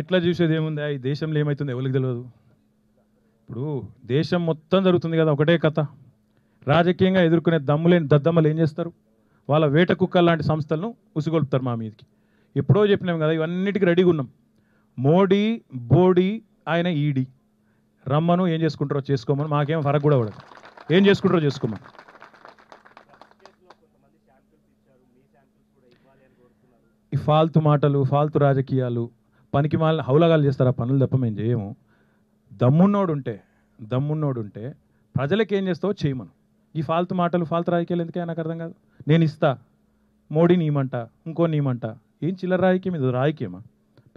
ఎట్లా చూసేది ఏముంది ఈ దేశంలో ఏమవుతుంది ఎవరికి తెలియదు ఇప్పుడు దేశం మొత్తం జరుగుతుంది కదా ఒకటే కథ రాజకీయంగా ఎదుర్కొనే దమ్ములేని దద్దమ్మలు ఏం చేస్తారు వాళ్ళ వేట కుక్క లాంటి సంస్థలను ఉసుగొలుపుతారు మా మీదకి ఎప్పుడో చెప్పినాం కదా ఇవన్నిటికీ రెడీగా ఉన్నాం మోడీ బోడీ ఆయన ఈడీ రమ్మను ఏం చేసుకుంటారో చేసుకోమని మాకేం ఫరక్ కూడా పడదు ఏం చేసుకుంటారో చేసుకోమని ఈ ఫాల్తు మాటలు ఫాల్తు రాజకీయాలు పనికి వాళ్ళని హౌలగాలు చేస్తారు ఆ పనులు తప్ప మేము చేయము దమ్మున్నోడు ఉంటే దమ్మున్నోడు ఉంటే ప్రజలకు ఏం చేస్తావో చేయమను ఈ ఫాల్తు మాటలు ఫాల్తు రాజకీయాలు ఎందుకే నాకు అర్థం కాదు నేను ఇస్తా మోడీ నీమంట ఇంకో నీమంట ఏం చిల్లర రాజకీయం ఇది రాజకీయమా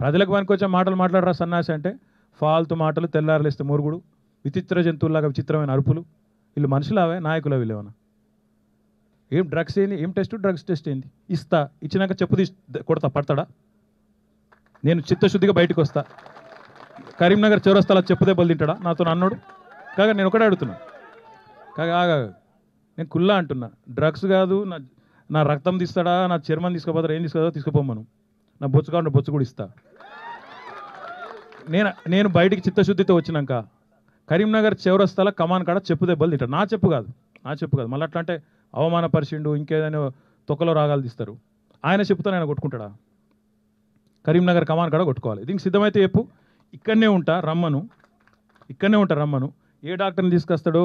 ప్రజలకు పనికొచ్చే మాటలు మాట్లాడరా సన్నాసి అంటే ఫాల్తు మాటలు ఇస్తే మురుగుడు విచిత్ర జంతువులాగా విచిత్రమైన అరుపులు వీళ్ళు మనుషులవే నాయకులు వీళ్ళేమన్నా ఏం డ్రగ్స్ ఏంది ఏం టెస్ట్ డ్రగ్స్ టెస్ట్ ఏంది ఇస్తా ఇచ్చినాక చెప్పు తీసి కొడతా పడతాడా నేను చిత్తశుద్ధిగా బయటకు వస్తా కరీంనగర్ చౌరస్తాలో చెప్పదే బలి తింటాడా నాతో అన్నాడు కాగా నేను ఒకటే అడుగుతున్నా కాగా ఆగా నేను కుల్లా అంటున్నా డ్రగ్స్ కాదు నా నా రక్తం తీస్తాడా నా చర్మం తీసుకోపోతారా ఏం తీసుకోదా తీసుకుపోమను నా బొచ్చు కావాలంటే బొచ్చు కూడా ఇస్తా నేను నేను బయటికి చిత్తశుద్ధితో వచ్చినాక కరీంనగర్ చౌరస్తాల కమాన్ కాడ చెప్పు దెబ్బలు తింటాడు నా చెప్పు కాదు నా చెప్పు కాదు మళ్ళీ అట్లా అంటే అవమానపరిచిండు ఇంకేదైనా తొక్కలో రాగాలు తీస్తారు ఆయన చెప్తాను ఆయన కొట్టుకుంటాడా కరీంనగర్ కమాన్ కాడ కొట్టుకోవాలి దీనికి సిద్ధమైతే చెప్పు ఇక్కడనే ఉంటా రమ్మను ఇక్కడనే ఉంటా రమ్మను ఏ డాక్టర్ని తీసుకొస్తాడో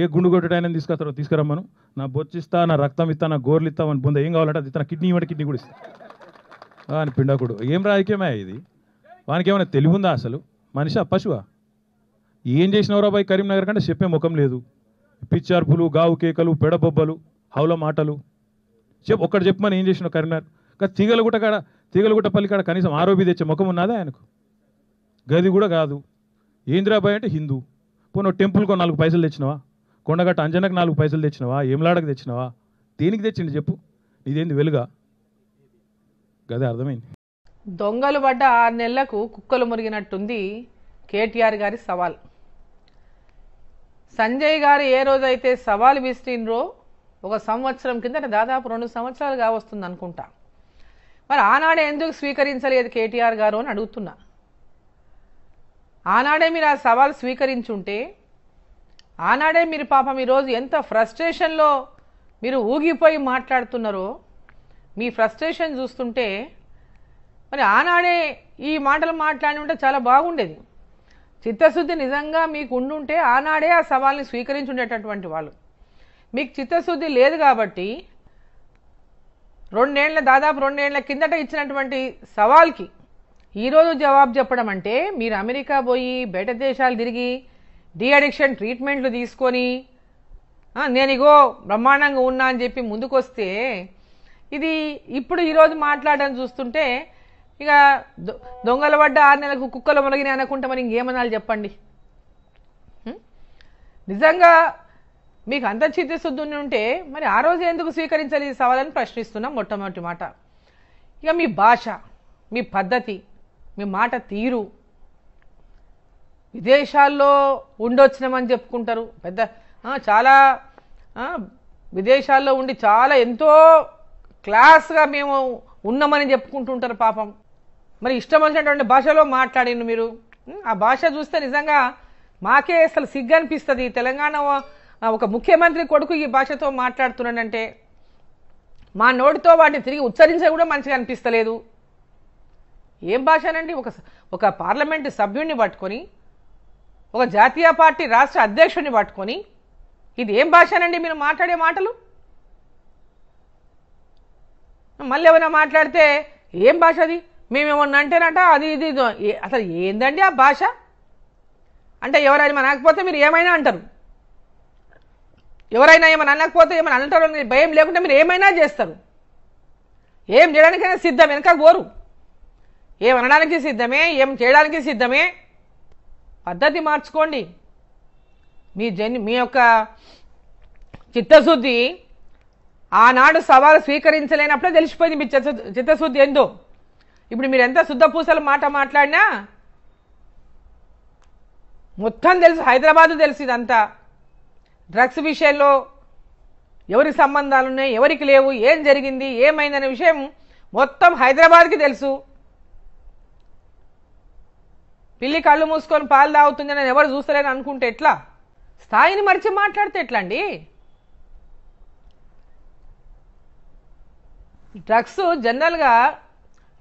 ఏ గుండు కొట్టడానికి తీసుకొస్తాడో తీసుకురమ్మను నా బొచ్చిస్తా నా రక్తం ఇస్తా నా గోర్లు ఇస్తా అని బుందా ఏం కావాలంటే అది తన కిడ్నీ ఇవ్వడం కిడ్నీ కూడా ఇస్తా అని పిండాకుడు ఏం రాజకీయమే ఇది వానికి ఏమైనా తెలివి ఉందా అసలు మనిషి పశువా ఏం చేసినవరా బాయ్ కరీంనగర్ కంటే చెప్పే ముఖం లేదు పిచ్చార్పులు గావు కేకలు పెడబొబ్బలు హౌల మాటలు చెప్ ఒక్కడు చెప్పమని ఏం చేసినావు కరీంనగర్ తీగల గుట్ట కాడ తీగలగుట్ట కాడ కనీసం ఆరోపి తెచ్చే ముఖం ఉన్నదా ఆయనకు గది కూడా కాదు ఏంద్రాబాయ్ అంటే హిందూ పోను టెంపుల్కో నాలుగు పైసలు తెచ్చినవా కొండగట్ట అంజనకు నాలుగు పైసలు తెచ్చినవా ఏమిలాడకు తెచ్చినవా దేనికి తెచ్చింది చెప్పు ఇదేంది వెలుగా గది అర్థమైంది దొంగలు పడ్డ ఆరు నెలలకు కుక్కలు మురిగినట్టుంది కేటీఆర్ గారి సవాల్ సంజయ్ గారు ఏ రోజైతే సవాల్ విసిరినరో ఒక సంవత్సరం కింద దాదాపు రెండు సంవత్సరాలుగా వస్తుంది అనుకుంటా మరి ఆనాడే ఎందుకు స్వీకరించలేదు కేటీఆర్ గారు అని అడుగుతున్నా ఆనాడే మీరు ఆ సవాల్ స్వీకరించుంటే ఆనాడే మీరు పాపం ఈరోజు ఎంత ఫ్రస్ట్రేషన్లో మీరు ఊగిపోయి మాట్లాడుతున్నారో మీ ఫ్రస్ట్రేషన్ చూస్తుంటే మరి ఆనాడే ఈ మాటలు మాట్లాడి ఉంటే చాలా బాగుండేది చిత్తశుద్ధి నిజంగా మీకు ఉండుంటే ఆనాడే ఆ సవాల్ని స్వీకరించి ఉండేటటువంటి వాళ్ళు మీకు చిత్తశుద్ధి లేదు కాబట్టి రెండేళ్ల దాదాపు రెండేళ్ల కిందట ఇచ్చినటువంటి సవాల్కి ఈరోజు జవాబు చెప్పడం అంటే మీరు అమెరికా పోయి బయట దేశాలు తిరిగి డీ అడిక్షన్ ట్రీట్మెంట్లు తీసుకొని నేను ఇగో బ్రహ్మాండంగా ఉన్నా అని చెప్పి ముందుకొస్తే ఇది ఇప్పుడు ఈరోజు మాట్లాడడం చూస్తుంటే ఇక దొంగల పడ్డ ఆరు నెలలకు కుక్కలు మునగినాయి అనుకుంటామని ఇంకేమనాలి చెప్పండి నిజంగా మీకు అంతర్చిత్తశుద్ధి ఉంటే మరి ఆ రోజు ఎందుకు స్వీకరించాలి ఈ సవాలని ప్రశ్నిస్తున్నాం మొట్టమొదటి మాట ఇక మీ భాష మీ పద్ధతి మీ మాట తీరు విదేశాల్లో ఉండొచ్చినామని చెప్పుకుంటారు పెద్ద చాలా విదేశాల్లో ఉండి చాలా ఎంతో క్లాస్గా మేము ఉన్నామని చెప్పుకుంటుంటారు పాపం మరి ఇష్టం వచ్చినటువంటి భాషలో మాట్లాడిండు మీరు ఆ భాష చూస్తే నిజంగా మాకే అసలు సిగ్గు అనిపిస్తుంది తెలంగాణ ఒక ముఖ్యమంత్రి కొడుకు ఈ భాషతో మాట్లాడుతున్నాడంటే మా నోటితో వాటిని తిరిగి ఉచ్చరించే కూడా మంచిగా అనిపిస్తలేదు ఏం భాషనండి ఒక ఒక పార్లమెంటు సభ్యుడిని పట్టుకొని ఒక జాతీయ పార్టీ రాష్ట్ర అధ్యక్షుడిని పట్టుకొని ఇది ఏం భాషనండి మీరు మాట్లాడే మాటలు మళ్ళీ ఏమైనా మాట్లాడితే ఏం భాష అది మేమేమన్నా అంటేనట అది ఇది అసలు ఏందండి ఆ భాష అంటే ఎవరైనా మనకపోతే మీరు ఏమైనా అంటారు ఎవరైనా ఏమైనా అనకపోతే ఏమైనా అనటంలో భయం లేకుండా మీరు ఏమైనా చేస్తారు ఏం చేయడానికైనా సిద్ధం వెనక కోరు ఏం అనడానికి సిద్ధమే ఏం చేయడానికి సిద్ధమే పద్ధతి మార్చుకోండి మీ జన్ మీ యొక్క చిత్తశుద్ధి ఆనాడు సవాలు స్వీకరించలేనప్పుడే తెలిసిపోయింది మీ చిత్తశుద్ధి ఎందో ఇప్పుడు మీరు ఎంత శుద్ధ పూసల మాట మాట్లాడినా మొత్తం తెలుసు హైదరాబాదు తెలిసిందంతా డ్రగ్స్ విషయంలో ఎవరికి ఉన్నాయి ఎవరికి లేవు ఏం జరిగింది ఏమైందనే విషయం మొత్తం హైదరాబాద్కి తెలుసు పిల్లి కళ్ళు మూసుకొని పాలు తాగుతుంది అని ఎవరు చూస్తలేను అనుకుంటే ఎట్లా స్థాయిని మరిచి మాట్లాడితే ఎట్లా అండి డ్రగ్స్ జనరల్గా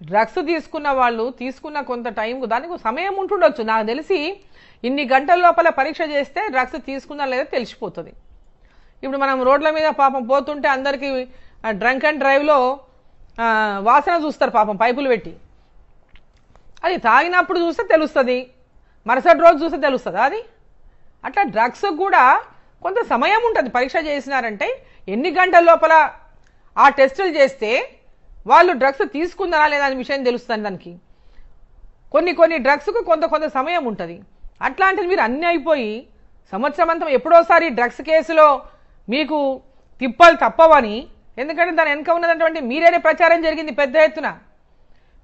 డ్రగ్స్ తీసుకున్న వాళ్ళు తీసుకున్న కొంత టైంకు దానికి సమయం ఉంటుండొచ్చు నాకు తెలిసి ఇన్ని గంటల లోపల పరీక్ష చేస్తే డ్రగ్స్ తీసుకున్నా లేదా తెలిసిపోతుంది ఇప్పుడు మనం రోడ్ల మీద పాపం పోతుంటే అందరికీ డ్రంక్ అండ్ డ్రైవ్లో వాసన చూస్తారు పాపం పైపులు పెట్టి అది తాగినప్పుడు చూస్తే తెలుస్తుంది మరుసటి రోజు చూస్తే తెలుస్తుంది అది అట్లా డ్రగ్స్ కూడా కొంత సమయం ఉంటుంది పరీక్ష చేసినారంటే ఎన్ని గంటల లోపల ఆ టెస్టులు చేస్తే వాళ్ళు డ్రగ్స్ తీసుకుందరా లేదా అనే విషయం తెలుస్తుంది దానికి కొన్ని కొన్ని డ్రగ్స్కు కొంత కొంత సమయం ఉంటుంది అట్లాంటిది మీరు అన్నీ అయిపోయి సంవత్సరమంతం ఎప్పుడోసారి డ్రగ్స్ కేసులో మీకు తిప్పలు తప్పవని ఎందుకంటే దాని వెనక ఉన్నటువంటి మీరేనే ప్రచారం జరిగింది పెద్ద ఎత్తున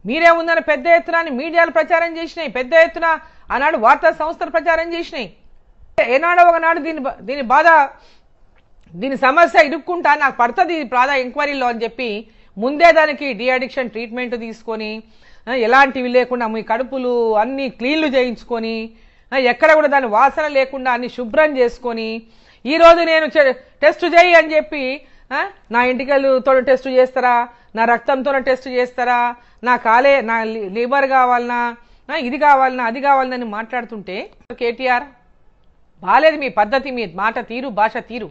మీరే ఉందని పెద్ద ఎత్తున అని మీడియాలు ప్రచారం చేసినాయి పెద్ద ఎత్తున ఆనాడు వార్తా సంస్థలు ప్రచారం చేసినాయి ఏనాడో ఒకనాడు దీని దీని బాధ దీని సమస్య ఇరుక్కుంటా నాకు పడుతుంది ఇది ప్రాధా ఎంక్వైరీలో అని చెప్పి ముందే దానికి డిఅడిక్షన్ ట్రీట్మెంట్ తీసుకొని ఎలాంటివి లేకుండా మీ కడుపులు అన్నీ క్లీన్లు చేయించుకొని ఎక్కడ కూడా దాని వాసన లేకుండా అన్ని శుభ్రం చేసుకొని ఈరోజు నేను టెస్ట్ చేయి అని చెప్పి నా ఇంటికలతో టెస్ట్ చేస్తారా నా రక్తంతో టెస్ట్ చేస్తారా నా కాలే నా లేబర్ కావాలనా ఇది కావాలన్నా అది కావాలని మాట్లాడుతుంటే కేటీఆర్ బాలేదు మీ పద్ధతి మీ మాట తీరు భాష తీరు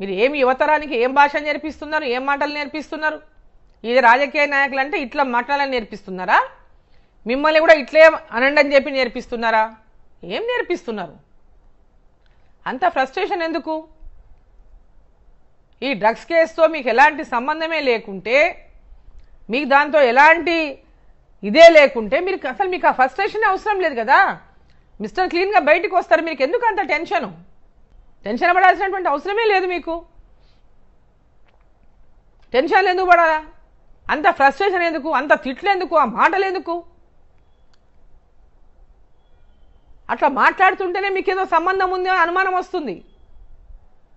మీరు ఏమి యువతరానికి ఏం భాష నేర్పిస్తున్నారు ఏం మాటలు నేర్పిస్తున్నారు ఇది రాజకీయ నాయకులు అంటే ఇట్లా మాటలని నేర్పిస్తున్నారా మిమ్మల్ని కూడా ఇట్లే అనండి అని చెప్పి నేర్పిస్తున్నారా ఏం నేర్పిస్తున్నారు అంత ఫ్రస్ట్రేషన్ ఎందుకు ఈ డ్రగ్స్ కేసుతో మీకు ఎలాంటి సంబంధమే లేకుంటే మీకు దాంతో ఎలాంటి ఇదే లేకుంటే మీరు అసలు మీకు ఆ ఫ్రస్ట్రేషన్ అవసరం లేదు కదా మిస్టర్ క్లీన్గా బయటకు వస్తారు మీకు ఎందుకు అంత టెన్షను టెన్షన్ పడాల్సినటువంటి అవసరమే లేదు మీకు టెన్షన్లు ఎందుకు పడాలా అంత ఫ్రస్ట్రేషన్ ఎందుకు అంత తిట్లు ఎందుకు ఆ మాటలు ఎందుకు అట్లా మాట్లాడుతుంటేనే మీకు ఏదో సంబంధం ఉంది అని అనుమానం వస్తుంది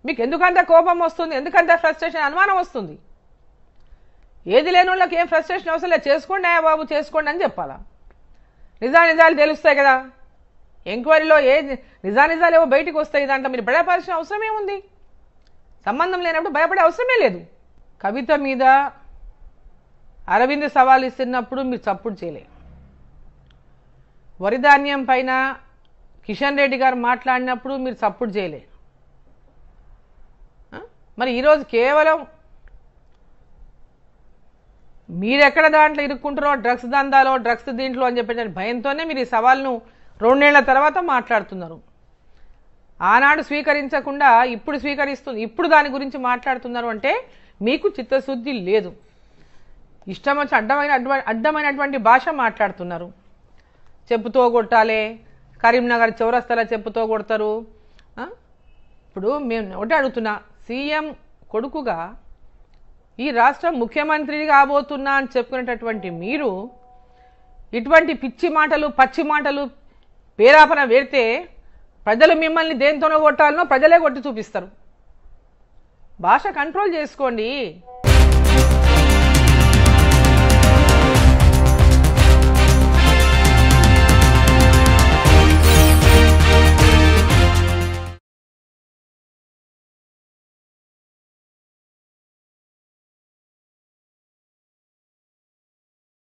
మీకు ఎందుకంత కోపం వస్తుంది ఎందుకంత ఫ్రస్ట్రేషన్ అనుమానం వస్తుంది ఏది లేని వాళ్ళకి ఏం ఫ్రస్ట్రేషన్ అవసరం లేదు చేసుకోండి అయ్యా బాబు చేసుకోండి అని చెప్పాలా నిజా నిజాలు తెలుస్తాయి కదా ఎంక్వైరీలో ఏ నిజా నిజాలు ఏవో బయటకు వస్తాయి దాంట్లో మీరు భయపడాల్సిన అవసరమే ఉంది సంబంధం లేనప్పుడు భయపడే అవసరమే లేదు కవిత మీద అరవింద్ సవాల్ ఇస్తున్నప్పుడు మీరు చప్పుడు చేయలే వరిధాన్యం పైన కిషన్ రెడ్డి గారు మాట్లాడినప్పుడు మీరు సపోర్ట్ చేయలేరు మరి ఈరోజు కేవలం మీరెక్కడ దాంట్లో ఇరుక్కుంటారో డ్రగ్స్ దందాలో డ్రగ్స్ దీంట్లో అని చెప్పిన భయంతోనే మీరు ఈ సవాల్ను రెండేళ్ల తర్వాత మాట్లాడుతున్నారు ఆనాడు స్వీకరించకుండా ఇప్పుడు స్వీకరిస్తుంది ఇప్పుడు దాని గురించి మాట్లాడుతున్నారు అంటే మీకు చిత్తశుద్ధి లేదు ఇష్టం వచ్చి అడ్డమైన అడ్డమైనటువంటి భాష మాట్లాడుతున్నారు చెప్పుతో కొట్టాలే కరీంనగర్ చౌరస్తల చెప్పుతో కొడతారు ఇప్పుడు మేము ఒకటే అడుగుతున్నా సీఎం కొడుకుగా ఈ రాష్ట్రం ముఖ్యమంత్రిని కాబోతున్నా అని చెప్పుకునేటటువంటి మీరు ఇటువంటి పిచ్చి మాటలు పచ్చి మాటలు పేరాపన వేడితే ప్రజలు మిమ్మల్ని దేంతోనో కొట్టాలనో ప్రజలే కొట్టి చూపిస్తారు భాష కంట్రోల్ చేసుకోండి